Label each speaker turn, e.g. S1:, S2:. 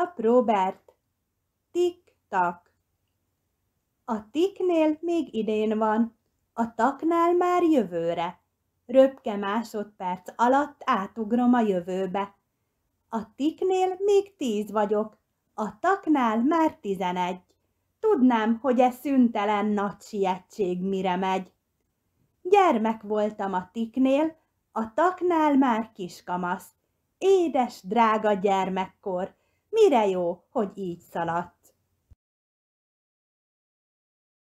S1: Pap Robert, tik-tak. A tiknél még idén van, a taknál már jövőre. Röpke másodperc alatt átugrom a jövőbe. A tiknél még tíz vagyok, a taknál már tizenegy. Tudnám, hogy e szüntelen nagy sietség mire megy. Gyermek voltam a tiknél, a taknál már kiskamasz. Édes, drága gyermekkor, Mire jó, hogy így szaladt?